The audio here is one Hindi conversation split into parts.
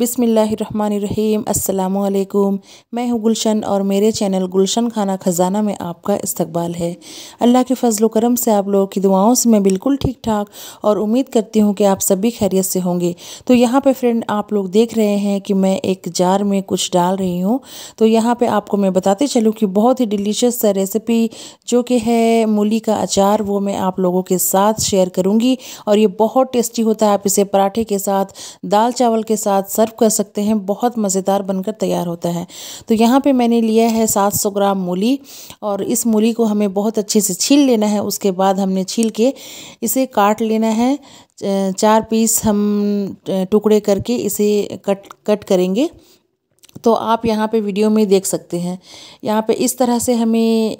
बिसमीम् अल्लाम मैं हूँ गुलशन और मेरे चैनल गुलशन खाना ख़जाना में आपका इस्तकबाल है अल्लाह के फजल करम से आप लोगों की दुआओं से मैं बिल्कुल ठीक ठाक और उम्मीद करती हूँ कि आप सभी खैरियत से होंगे तो यहाँ पे फ्रेंड आप लोग देख रहे हैं कि मैं एक जार में कुछ डाल रही हूँ तो यहाँ पर आपको मैं बताते चलूँ कि बहुत ही डिलीशियस रेसिपी जो कि है मूली का अचार वो मैं आप लोगों के साथ शेयर करूँगी और ये बहुत टेस्टी होता है आप इसे पराठे के साथ दाल चावल के साथ सर्व कर सकते हैं बहुत मज़ेदार बनकर तैयार होता है तो यहाँ पे मैंने लिया है 700 ग्राम मूली और इस मूली को हमें बहुत अच्छे से छील लेना है उसके बाद हमने छील के इसे काट लेना है चार पीस हम टुकड़े करके इसे कट कट करेंगे तो आप यहाँ पे वीडियो में देख सकते हैं यहाँ पे इस तरह से हमें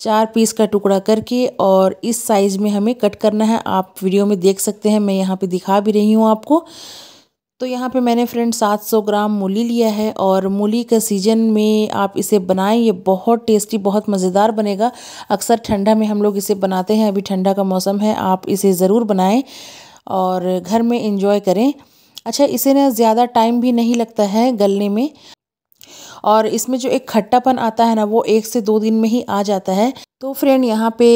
चार पीस का टुकड़ा करके और इस साइज़ में हमें कट करना है आप वीडियो में देख सकते हैं मैं यहाँ पे दिखा भी रही हूँ आपको तो यहाँ पे मैंने फ्रेंड 700 ग्राम मूली लिया है और मूली का सीजन में आप इसे बनाएं ये बहुत टेस्टी बहुत मज़ेदार बनेगा अक्सर ठंडा में हम लोग इसे बनाते हैं अभी ठंडा का मौसम है आप इसे ज़रूर बनाएं और घर में इंजॉय करें अच्छा इसे ना ज़्यादा टाइम भी नहीं लगता है गलने में और इसमें जो एक खट्टापन आता है ना वो एक से दो दिन में ही आ जाता है तो फ्रेंड यहाँ पे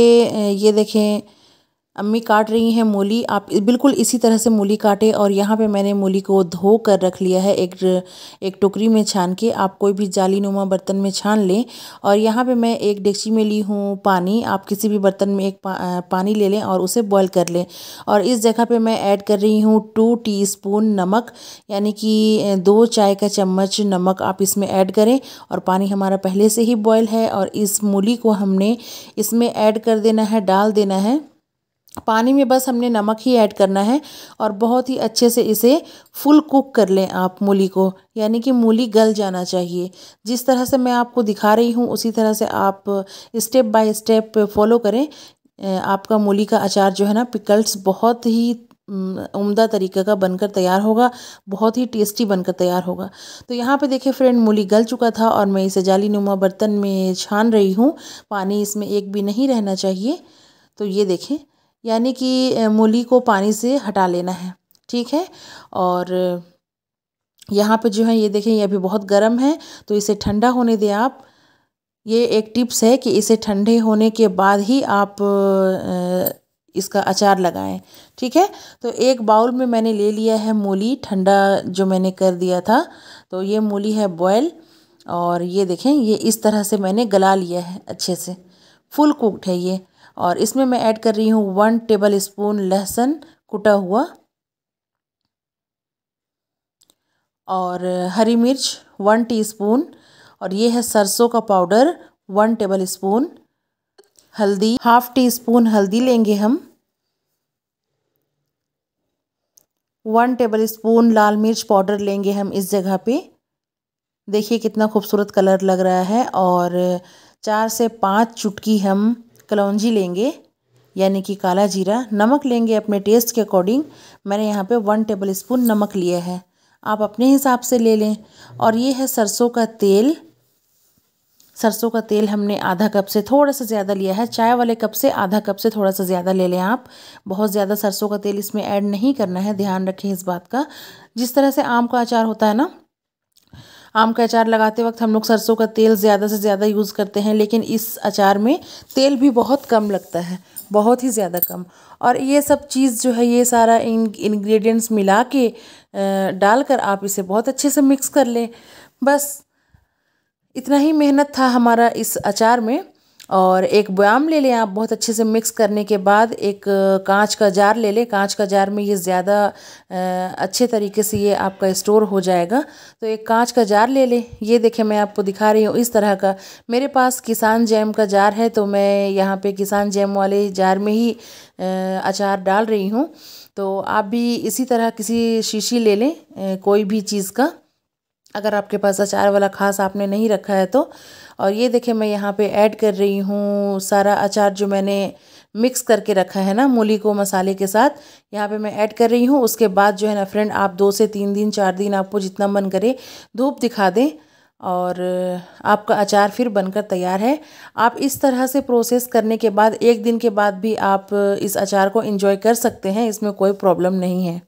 ये देखें अम्मी काट रही हैं मूली आप बिल्कुल इसी तरह से मूली काटें और यहाँ पे मैंने मूली को धो कर रख लिया है एक एक टोकरी में छान के आप कोई भी जाली नुमा बर्तन में छान लें और यहाँ पे मैं एक डेक्ची में ली हूँ पानी आप किसी भी बर्तन में एक पा, पानी ले लें और उसे बॉयल कर लें और इस जगह पर मैं ऐड कर रही हूँ टू टी नमक यानी कि दो चाय का चम्मच नमक आप इसमें ऐड करें और पानी हमारा पहले से ही बॉयल है और इस मूली को हमने इसमें ऐड कर देना है डाल देना है पानी में बस हमने नमक ही ऐड करना है और बहुत ही अच्छे से इसे फुल कुक कर लें आप मूली को यानी कि मूली गल जाना चाहिए जिस तरह से मैं आपको दिखा रही हूँ उसी तरह से आप स्टेप बाय स्टेप फॉलो करें आपका मूली का अचार जो है ना पिकल्स बहुत ही उम्दा तरीके का बनकर तैयार होगा बहुत ही टेस्टी बनकर तैयार होगा तो यहाँ पे देखिए फ्रेंड मूली गल चुका था और मैं इसे जाली नुमा बर्तन में छान रही हूँ पानी इसमें एक भी नहीं रहना चाहिए तो ये देखें यानी कि मूली को पानी से हटा लेना है ठीक है और यहाँ पे जो है ये देखें ये अभी बहुत गर्म है तो इसे ठंडा होने दें आप ये एक टिप्स है कि इसे ठंडे होने के बाद ही आप इसका अचार लगाएं ठीक है तो एक बाउल में मैंने ले लिया है मूली ठंडा जो मैंने कर दिया था तो ये मूली है बॉयल और ये देखें ये इस तरह से मैंने गला लिया है अच्छे से फुल कुकड है ये और इसमें मैं ऐड कर रही हूँ वन टेबल स्पून लहसुन कुटा हुआ और हरी मिर्च वन टीस्पून और ये है सरसों का पाउडर वन टेबल स्पून हल्दी हाफ टी स्पून हल्दी लेंगे हम वन टेबल स्पून लाल मिर्च पाउडर लेंगे हम इस जगह पे देखिए कितना खूबसूरत कलर लग रहा है और चार से पाँच चुटकी हम कलौजी लेंगे यानी कि काला जीरा नमक लेंगे अपने टेस्ट के अकॉर्डिंग मैंने यहाँ पे वन टेबल स्पून नमक लिया है आप अपने हिसाब से ले लें और ये है सरसों का तेल सरसों का तेल हमने आधा कप से थोड़ा सा ज़्यादा लिया है चाय वाले कप से आधा कप से थोड़ा सा ज़्यादा ले लें आप बहुत ज़्यादा सरसों का तेल इसमें ऐड नहीं करना है ध्यान रखें इस बात का जिस तरह से आम का अचार होता है ना आम का अचार लगाते वक्त हम लोग सरसों का तेल ज़्यादा से ज़्यादा यूज़ करते हैं लेकिन इस अचार में तेल भी बहुत कम लगता है बहुत ही ज़्यादा कम और ये सब चीज़ जो है ये सारा इन इन्ग्रीडियंट्स मिला के डालकर आप इसे बहुत अच्छे से मिक्स कर लें बस इतना ही मेहनत था हमारा इस अचार में और एक बयाम ले लें आप बहुत अच्छे से मिक्स करने के बाद एक कांच का जार ले लें कांच का जार में ये ज़्यादा अच्छे तरीके से ये आपका स्टोर हो जाएगा तो एक कांच का जार ले लें ये देखें मैं आपको दिखा रही हूँ इस तरह का मेरे पास किसान जैम का जार है तो मैं यहाँ पे किसान जैम वाले जार में ही अचार डाल रही हूँ तो आप भी इसी तरह किसी शीशी ले लें कोई भी चीज़ का अगर आपके पास अचार वाला खास आपने नहीं रखा है तो और ये देखें मैं यहाँ पे ऐड कर रही हूँ सारा अचार जो मैंने मिक्स करके रखा है ना मूली को मसाले के साथ यहाँ पे मैं ऐड कर रही हूँ उसके बाद जो है ना फ्रेंड आप दो से तीन दिन चार दिन आपको जितना मन करे धूप दिखा दें और आपका अचार फिर बनकर तैयार है आप इस तरह से प्रोसेस करने के बाद एक दिन के बाद भी आप इस अचार को इंजॉय कर सकते हैं इसमें कोई प्रॉब्लम नहीं है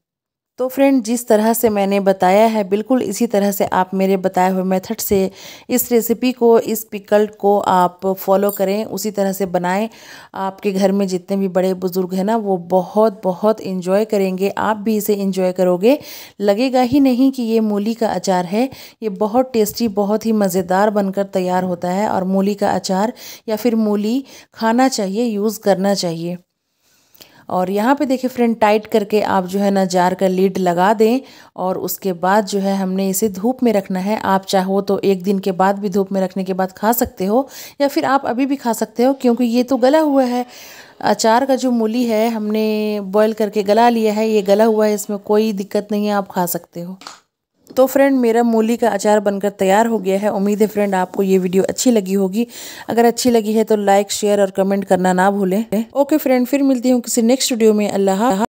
तो फ्रेंड जिस तरह से मैंने बताया है बिल्कुल इसी तरह से आप मेरे बताए हुए मेथड से इस रेसिपी को इस पिकल को आप फॉलो करें उसी तरह से बनाएं आपके घर में जितने भी बड़े बुज़ुर्ग हैं ना वो बहुत बहुत इन्जॉय करेंगे आप भी इसे इन्जॉय करोगे लगेगा ही नहीं कि ये मूली का अचार है ये बहुत टेस्टी बहुत ही मज़ेदार बनकर तैयार होता है और मूली का अचार या फिर मूली खाना चाहिए यूज़ करना चाहिए और यहाँ पे देखिए फ्रेंड टाइट करके आप जो है ना जार का लीड लगा दें और उसके बाद जो है हमने इसे धूप में रखना है आप चाहो तो एक दिन के बाद भी धूप में रखने के बाद खा सकते हो या फिर आप अभी भी खा सकते हो क्योंकि ये तो गला हुआ है अचार का जो मूली है हमने बॉईल करके गला लिया है ये गला हुआ है इसमें कोई दिक्कत नहीं है आप खा सकते हो तो फ्रेंड मेरा मूली का अचार बनकर तैयार हो गया है उम्मीद है फ्रेंड आपको ये वीडियो अच्छी लगी होगी अगर अच्छी लगी है तो लाइक शेयर और कमेंट करना ना भूलें ओके फ्रेंड फिर मिलती हूँ किसी नेक्स्ट वीडियो में अल्लाह